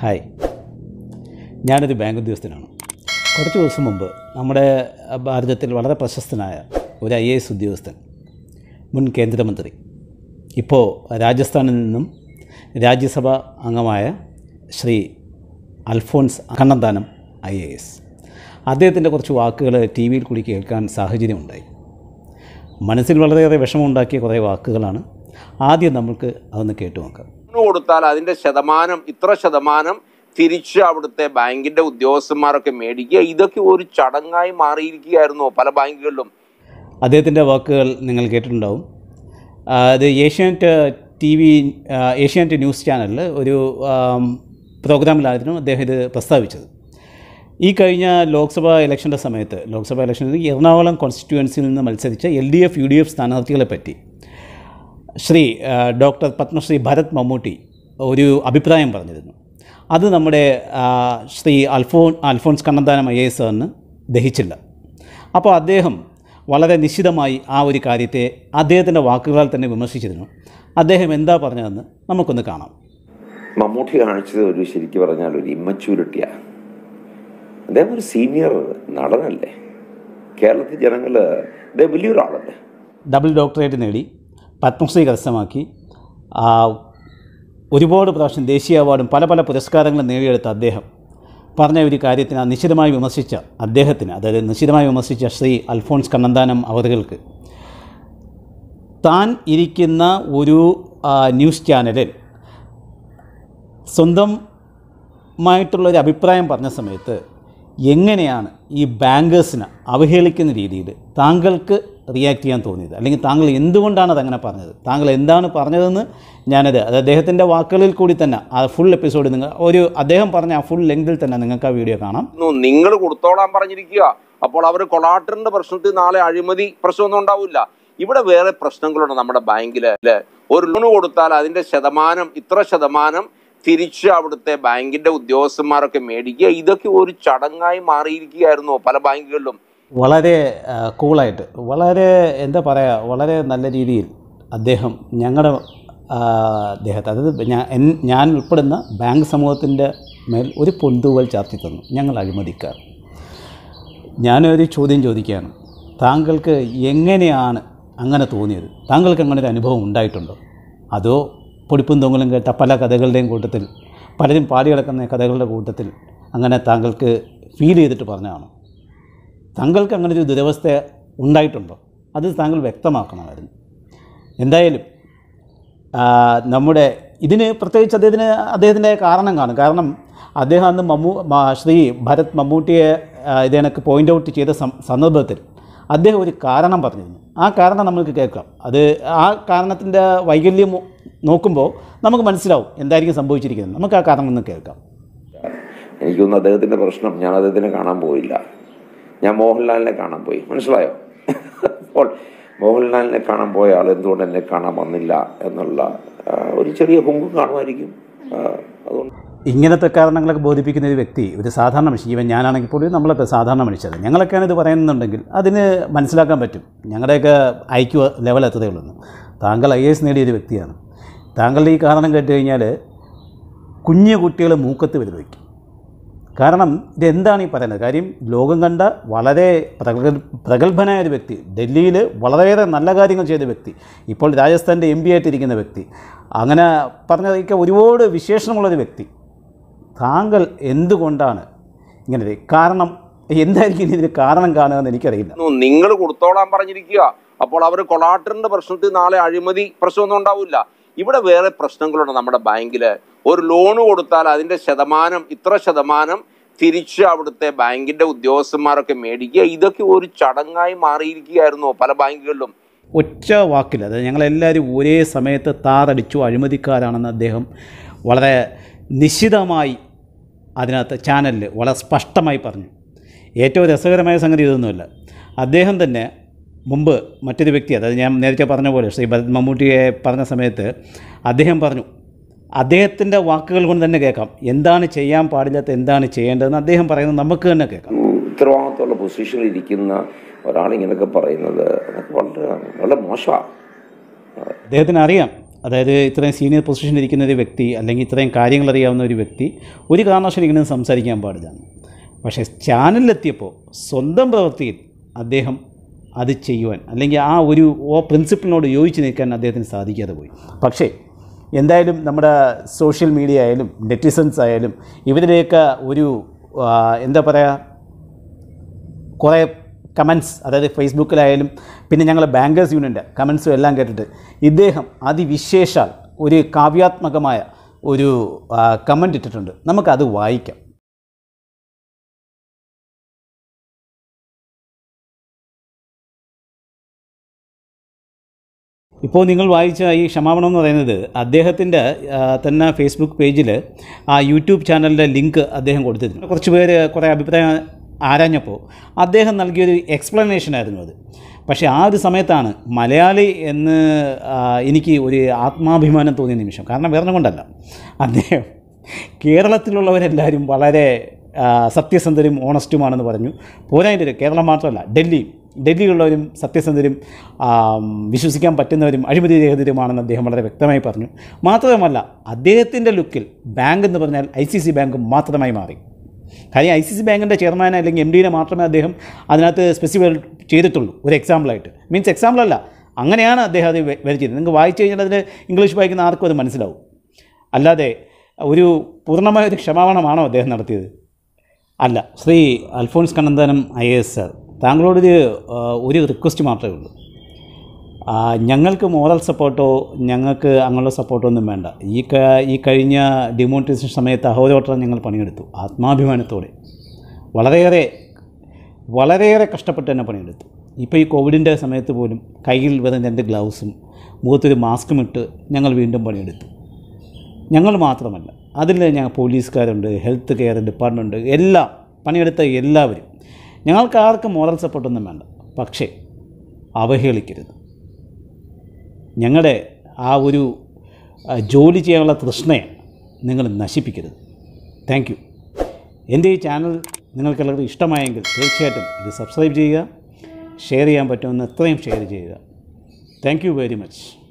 hi ഞാനൊരു bank ഉദ്യോഗസ്ഥനാണ് കുറച്ച് ദിവസം മുമ്പ് നമ്മുടെ ഭാരതത്തിൽ വളരെ പ്രശസ്തനായ ഒരു ഐ എസ് ഉദ്യോഗസ്ഥൻ മുൻ കേന്ദ്രമന്ത്രി ഇപ്പോൾ രാജസ്ഥാനിൽ നിന്നും രാജ്യസഭ അംഗമായ Shri Alphons Kannanthanam I A S അദ്ദേഹത്തിൻ്റെ കുറച്ച് വാക്കുകൾ ടി വിയിൽ കൂടി കേൾക്കാൻ സാഹചര്യമുണ്ടായി മനസ്സിൽ വളരെയേറെ വിഷമമുണ്ടാക്കിയ കുറേ വാക്കുകളാണ് ആദ്യം നമ്മൾക്ക് അതൊന്ന് കേട്ടു നോക്കാം കൊടുത്താൽ അതിൻ്റെ ശതമാനം ഇത്ര ശതമാനം തിരിച്ച് അവിടുത്തെ ബാങ്കിൻ്റെ ഉദ്യോഗസ്ഥന്മാരൊക്കെ മേടിക്കുക ഇതൊക്കെ ഒരു ചടങ്ങായി മാറിയിരിക്കുകയായിരുന്നു പല ബാങ്കുകളിലും അദ്ദേഹത്തിൻ്റെ വാക്കുകൾ നിങ്ങൾ കേട്ടിട്ടുണ്ടാവും അത് Asianet T V Asianet news ചാനലിൽ ഒരു പ്രോഗ്രാമിലായിരുന്നു അദ്ദേഹം ഇത് പ്രസ്താവിച്ചത് ഈ കഴിഞ്ഞ ലോക്സഭാ ഇലക്ഷൻ്റെ സമയത്ത് ലോക്സഭാ ഇലക്ഷനിൽ എറണാകുളം കോൺസ്റ്റിറ്റ്യുവൻസിയിൽ നിന്ന് മത്സരിച്ച L D F U D F സ്ഥാനാർത്ഥികളെ പറ്റി ശ്രീ ഡോക്ടർ പത്മശ്രീ ഭരത് മമ്മൂട്ടി ഒരു അഭിപ്രായം പറഞ്ഞിരുന്നു അത് നമ്മുടെ ശ്രീ അൽഫോൺ അൽഫോൺസ് കണ്ണന്താനം ഐ എസ് എന്ന് ദഹിച്ചില്ല അപ്പോൾ അദ്ദേഹം വളരെ നിശ്ചിതമായി ആ ഒരു കാര്യത്തെ അദ്ദേഹത്തിൻ്റെ വാക്കുകളാൽ തന്നെ വിമർശിച്ചിരുന്നു അദ്ദേഹം എന്താ പറഞ്ഞതെന്ന് നമുക്കൊന്ന് കാണാം മമ്മൂട്ടി കാണിച്ചത് ഒരു ശരിക്കും പറഞ്ഞാൽ ഒരു ഇമ്മച്ചൂരിട്ടിയാണ് അദ്ദേഹം ഒരു സീനിയർ നടനല്ലേ കേരളത്തിൽ ജനങ്ങൾ അദ്ദേഹം വലിയൊരാളല്ലേ ഡബിൾ ഡോക്ടറേറ്റ് നേടി പത്മശ്രീ കരസ്ഥമാക്കി ഒരുപാട് പ്രാവശ്യം ദേശീയ അവാർഡും പല പല പുരസ്കാരങ്ങളും നേടിയെടുത്ത അദ്ദേഹം പറഞ്ഞ ഒരു കാര്യത്തിന് നിശിതമായി വിമർശിച്ച അദ്ദേഹത്തിന് അതായത് നിശിതമായി വിമർശിച്ച ശ്രീ അൽഫോൺസ് കണ്ണന്താനം അവറുകൾക്ക് താൻ ഇരിക്കുന്ന ഒരു ന്യൂസ് ചാനലിൽ സ്വന്തമായിട്ടുള്ളൊരു അഭിപ്രായം പറഞ്ഞ സമയത്ത് എങ്ങനെയാണ് ഈ ബാങ്കേഴ്സിനെ അവഹേളിക്കുന്ന രീതിയിൽ താങ്കൾക്ക് റിയാക്ട് ചെയ്യാൻ തോന്നിയത് അല്ലെങ്കിൽ താങ്കൾ എന്തുകൊണ്ടാണ് അതങ്ങനെ പറഞ്ഞത് താങ്കൾ എന്താണ് പറഞ്ഞതെന്ന് ഞാനത് അത് അദ്ദേഹത്തിൻ്റെ വാക്കുകളിൽ കൂടി തന്നെ ആ ഫുൾ എപ്പിസോഡ് നിങ്ങൾ ഒരു അദ്ദേഹം പറഞ്ഞ ആ ഫുൾ ലെങ്തിൽ തന്നെ നിങ്ങൾക്ക് ആ വീഡിയോ കാണാം നിങ്ങൾ കൊടുത്തോളാൻ പറഞ്ഞിരിക്കുക അപ്പോൾ അവർ കൊളാട്ടറിൻ്റെ പ്രശ്നത്തിൽ നാളെ അഴിമതി പ്രശ്നമൊന്നും ഉണ്ടാവില്ല ഇവിടെ വേറെ പ്രശ്നങ്ങളുണ്ട് നമ്മുടെ ബാങ്കിൽ അല്ലേ ഒരു ലോൺ കൊടുത്താൽ അതിൻ്റെ ശതമാനം ഇത്ര ശതമാനം തിരിച്ച് അവിടുത്തെ ബാങ്കിൻ്റെ ഉദ്യോഗസ്ഥന്മാരൊക്കെ മേടിക്കുക ഇതൊക്കെ ഒരു ചടങ്ങായി മാറിയിരിക്കുകയായിരുന്നു പല ബാങ്കുകളിലും വളരെ കൂളായിട്ട് വളരെ എന്താ പറയുക വളരെ നല്ല രീതിയിൽ അദ്ദേഹം ഞങ്ങളുടെ അദ്ദേഹത്തെ അതായത് ഞാൻ ഞാൻ ഉൾപ്പെടുന്ന ബാങ്ക് സമൂഹത്തിൻ്റെ മേൽ ഒരു പൊന്തുവൽ ചാർത്തി തന്നു ഞങ്ങൾ അഴിമതിക്കാർ ഞാനൊരു ചോദ്യം ചോദിക്കുകയാണ് താങ്കൾക്ക് എങ്ങനെയാണ് അങ്ങനെ തോന്നിയത് താങ്കൾക്ക് അങ്ങനെ ഒരു അനുഭവം ഉണ്ടായിട്ടുണ്ടോ അതോ പൊടിപ്പും തൊങ്ങലും കേട്ട പല കഥകളുടെയും കൂട്ടത്തിൽ പലരും പാടി കിടക്കുന്ന കഥകളുടെ കൂട്ടത്തിൽ അങ്ങനെ താങ്കൾക്ക് ഫീൽ ചെയ്തിട്ട് പറഞ്ഞതാണോ താങ്കൾക്ക് അങ്ങനെ ഒരു ദുരവസ്ഥ ഉണ്ടായിട്ടുണ്ടോ അത് താങ്കൾ വ്യക്തമാക്കണമായിരുന്നു എന്തായാലും നമ്മുടെ ഇതിന് പ്രത്യേകിച്ച് അദ്ദേഹത്തിന് അദ്ദേഹത്തിൻ്റെ കാരണം കാണും കാരണം അദ്ദേഹം അന്ന് മമ്മൂ ശ്രീ ഭരത് മമ്മൂട്ടിയെ ഇതേനൊക്കെ പോയിൻ്റ് ഔട്ട് ചെയ്ത സന്ദർഭത്തിൽ അദ്ദേഹം ഒരു കാരണം പറഞ്ഞിരുന്നു ആ കാരണം നമുക്ക് കേൾക്കാം അത് ആ കാരണത്തിൻ്റെ വൈകല്യം നോക്കുമ്പോൾ നമുക്ക് മനസ്സിലാവും എന്തായിരിക്കും സംഭവിച്ചിരിക്കുന്നത് നമുക്ക് ആ കാരണം ഒന്ന് കേൾക്കാം എനിക്കൊന്നും അദ്ദേഹത്തിൻ്റെ പ്രശ്നം ഞാൻ അദ്ദേഹത്തിനെ കാണാൻ പോയില്ല ഞാൻ മോഹൻലാലിനെ കാണാൻ പോയി മനസ്സിലായോ അപ്പോൾ മോഹൻലാലിനെ കാണാൻ പോയ ആൾ എന്തുകൊണ്ട് എന്നെ കാണാൻ വന്നില്ല എന്നുള്ള ഒരു ചെറിയ ഹുങ്കും കാണുമായിരിക്കും അതുകൊണ്ട് ഇങ്ങനത്തെ കാരണങ്ങളൊക്കെ ബോധിപ്പിക്കുന്ന ഒരു വ്യക്തി ഒരു സാധാരണ മനുഷ്യൻ ഇവൻ ഞാനാണെങ്കിൽ പോലും നമ്മളൊക്കെ സാധാരണ മനുഷ്യർ ഞങ്ങളൊക്കെയാണ് ഇത് പറയുന്നുണ്ടെങ്കിൽ അതിന് മനസ്സിലാക്കാൻ പറ്റും ഞങ്ങളുടെയൊക്കെ ഐക്യ ലെവൽ എത്തതേ ഉള്ളൂ താങ്കൾ ഐ എസ് നേടിയൊരു വ്യക്തിയാണ് താങ്കളുടെ ഈ കാരണം കേട്ട് കഴിഞ്ഞാൽ കുഞ്ഞു കുട്ടികൾ മൂക്കത്ത് വയ്ക്കും കാരണം ഇതെന്താണ് ഈ പറയുന്നത് കാര്യം ലോകം കണ്ട വളരെ പ്രഗൽ ഒരു വ്യക്തി ഡൽഹിയിൽ വളരെയേറെ നല്ല കാര്യങ്ങൾ ചെയ്ത വ്യക്തി ഇപ്പോൾ രാജസ്ഥാൻ്റെ എം പി ആയിട്ടിരിക്കുന്ന വ്യക്തി അങ്ങനെ പറഞ്ഞതൊക്കെ ഒരുപാട് വിശേഷണമുള്ളൊരു വ്യക്തി താങ്കൾ എന്തുകൊണ്ടാണ് ഇങ്ങനെ കാരണം എന്തായിരിക്കും ഇതിന് കാരണം കാണുക എന്ന് എനിക്കറിയില്ല നിങ്ങൾ കൊടുത്തോളാൻ പറഞ്ഞിരിക്കുക അപ്പോൾ അവർ കൊളാട്ടറിൻ്റെ പ്രശ്നത്തിൽ നാളെ അഴിമതി പ്രശ്നമൊന്നും ഉണ്ടാവില്ല ഇവിടെ വേറെ പ്രശ്നങ്ങളുണ്ട് നമ്മുടെ ബാങ്കിൽ ഒരു ലോൺ കൊടുത്താൽ അതിൻ്റെ ശതമാനം ഇത്ര ശതമാനം തിരിച്ച് അവിടുത്തെ ബാങ്കിന്റെ ഉദ്യോഗസ്ഥന്മാരൊക്കെ മേടിക്കുക ഇതൊക്കെ ഒരു ചടങ്ങായി മാറിയിരിക്കുകയായിരുന്നു പല ബാങ്കുകളിലും ഒറ്റ വാക്കിൽ അതായത് ഞങ്ങളെല്ലാവരും ഒരേ സമയത്ത് താതടിച്ചു അഴിമതിക്കാരാണെന്ന് അദ്ദേഹം വളരെ നിശ്ചിതമായി അതിനകത്ത് ചാനലിൽ വളരെ സ്പഷ്ടമായി പറഞ്ഞു ഏറ്റവും രസകരമായ സംഗതി ഇതൊന്നുമില്ല അദ്ദേഹം തന്നെ മുമ്പ് മറ്റൊരു വ്യക്തി അതായത് ഞാൻ നേരത്തെ പറഞ്ഞ പോലെ ശ്രീ ഭരത് മമ്മൂട്ടിയെ പറഞ്ഞ സമയത്ത് അദ്ദേഹം പറഞ്ഞു അദ്ദേഹത്തിൻ്റെ വാക്കുകൾ കൊണ്ട് തന്നെ കേൾക്കാം എന്താണ് ചെയ്യാൻ പാടില്ലാത്ത എന്താണ് ചെയ്യേണ്ടതെന്ന് അദ്ദേഹം പറയുന്നത് നമുക്ക് തന്നെ കേൾക്കാം ഉത്തരവാദിത്തമുള്ള പൊസിഷനിൽ ഇരിക്കുന്ന ഒരാൾ പറയുന്നത് വളരെ വളരെ മോശമാണ് അദ്ദേഹത്തിന് അറിയാം അതായത് ഇത്രയും സീനിയർ പൊസിഷനിൽ ഇരിക്കുന്ന ഒരു വ്യക്തി അല്ലെങ്കിൽ ഇത്രയും കാര്യങ്ങൾ അറിയാവുന്ന ഒരു വ്യക്തി ഒരു കാരണവശാലും ഇങ്ങനെ സംസാരിക്കാൻ പാടില്ല പക്ഷേ ചാനലിലെത്തിയപ്പോൾ സ്വന്തം പ്രവൃത്തിയിൽ അദ്ദേഹം അത് ചെയ്യുവാൻ അല്ലെങ്കിൽ ആ ഒരു ഓ പ്രിൻസിപ്പിളിനോട് യോജിച്ച് നിൽക്കാൻ അദ്ദേഹത്തിന് സാധിക്കാതെ പോയി പക്ഷേ എന്തായാലും നമ്മുടെ സോഷ്യൽ മീഡിയ ആയാലും നെറ്റിസൻസ് ആയാലും ഇവരുടെയൊക്കെ ഒരു എന്താ പറയുക കുറേ കമൻസ് അതായത് ഫേസ്ബുക്കിലായാലും പിന്നെ ഞങ്ങൾ ബാങ്കേഴ്സ് യൂണിയൻ്റെ കമൻസും എല്ലാം കേട്ടിട്ട് ഇദ്ദേഹം അതിവിശേഷാൽ ഒരു കാവ്യാത്മകമായ ഒരു കമൻ്റ് ഇട്ടിട്ടുണ്ട് നമുക്കത് വായിക്കാം ഇപ്പോൾ നിങ്ങൾ വായിച്ച ഈ ക്ഷമാപണം എന്ന് പറയുന്നത് അദ്ദേഹത്തിൻ്റെ തന്നെ ഫേസ്ബുക്ക് പേജിൽ ആ യൂട്യൂബ് ചാനലിൻ്റെ ലിങ്ക് അദ്ദേഹം കൊടുത്തിരുന്നു കുറച്ച് പേര് കുറേ അഭിപ്രായം ആരാഞ്ഞപ്പോൾ അദ്ദേഹം നൽകിയൊരു എക്സ്പ്ലനേഷനായിരുന്നു അത് പക്ഷേ ആ ഒരു സമയത്താണ് മലയാളി എന്ന് എനിക്ക് ഒരു ആത്മാഭിമാനം തോന്നിയ നിമിഷം കാരണം വേറെ കൊണ്ടല്ല അദ്ദേഹം കേരളത്തിലുള്ളവരെല്ലാവരും വളരെ സത്യസന്ധരും ഓണസ്റ്റുമാണെന്ന് പറഞ്ഞു പോരായിട്ട് കേരളം മാത്രമല്ല ഡൽഹിയും ഡൽഹിയിലുള്ളവരും സത്യസന്ധരും വിശ്വസിക്കാൻ പറ്റുന്നവരും അഴിമതി രഹിതരുമാണെന്ന് അദ്ദേഹം വളരെ വ്യക്തമായി പറഞ്ഞു മാത്രമല്ല അദ്ദേഹത്തിൻ്റെ ലുക്കിൽ ബാങ്ക് എന്ന് പറഞ്ഞാൽ ഐ സി സി ബാങ്ക് മാത്രമായി മാറി കാര്യം ഐ സി സി ബാങ്കിൻ്റെ ചെയർമാൻ അല്ലെങ്കിൽ എം ഡിനെ മാത്രമേ അദ്ദേഹം അതിനകത്ത് സ്പെസിഫൈ ചെയ്തിട്ടുള്ളൂ ഒരു എക്സാമ്പിളായിട്ട് മീൻസ് എക്സാമ്പിളല്ല അങ്ങനെയാണ് അദ്ദേഹം അത് വരച്ചത് നിങ്ങൾക്ക് വായിച്ചു കഴിഞ്ഞാൽ അതിന് ഇംഗ്ലീഷ് വായിക്കുന്ന ആർക്കും അത് മനസ്സിലാവും അല്ലാതെ ഒരു പൂർണ്ണമായ ഒരു ക്ഷമാപണമാണോ അദ്ദേഹം നടത്തിയത് അല്ല Shri Alphons Kannanthanam I A S sir താങ്കളോടൊരു ഒരു റിക്വസ്റ്റ് മാത്രമേ ഉള്ളൂ ഞങ്ങൾക്ക് മോറൽ സപ്പോർട്ടോ ഞങ്ങൾക്ക് അങ്ങനെയുള്ള സപ്പോർട്ടോ ഒന്നും വേണ്ട ഈ ഈ കഴിഞ്ഞ ഡിമോണിറ്റൈസേഷൻ സമയത്ത് അഹോരോട്ടം ഞങ്ങൾ പണിയെടുത്തു ആത്മാഭിമാനത്തോടെ വളരെയേറെ വളരെയേറെ കഷ്ടപ്പെട്ട് തന്നെ പണിയെടുത്തു ഇപ്പോൾ ഈ കോവിഡിൻ്റെ സമയത്ത് പോലും കയ്യിൽ വരുന്ന രണ്ട് ഗ്ലൗസും മുഖത്തൊരു മാസ്കും ഇട്ട് ഞങ്ങൾ വീണ്ടും പണിയെടുത്തു ഞങ്ങൾ മാത്രമല്ല അതിൽ ഞങ്ങൾ പോലീസുകാരുണ്ട് ഹെൽത്ത് കെയർ ഡിപ്പാർട്ട്മെൻറ്റ് എല്ലാം പണിയെടുത്ത എല്ലാവരും ഞങ്ങൾക്ക് ആർക്കും മോറൽ സപ്പോർട്ടൊന്നും വേണ്ട പക്ഷേ അവഹേളിക്കരുത് ഞങ്ങളുടെ ആ ഒരു ജോലി ചെയ്യാനുള്ള തൃഷ്ണയെ നിങ്ങൾ നശിപ്പിക്കരുത് താങ്ക് യു എൻ്റെ ഈ ചാനൽ നിങ്ങൾക്ക് എല്ലാവർക്കും ഇഷ്ടമായെങ്കിൽ തീർച്ചയായിട്ടും ഇത് സബ്സ്ക്രൈബ് ചെയ്യുക ഷെയർ ചെയ്യാൻ പറ്റുമെന്ന് എത്രയും ഷെയർ ചെയ്യുക താങ്ക് യു വെരി മച്ച്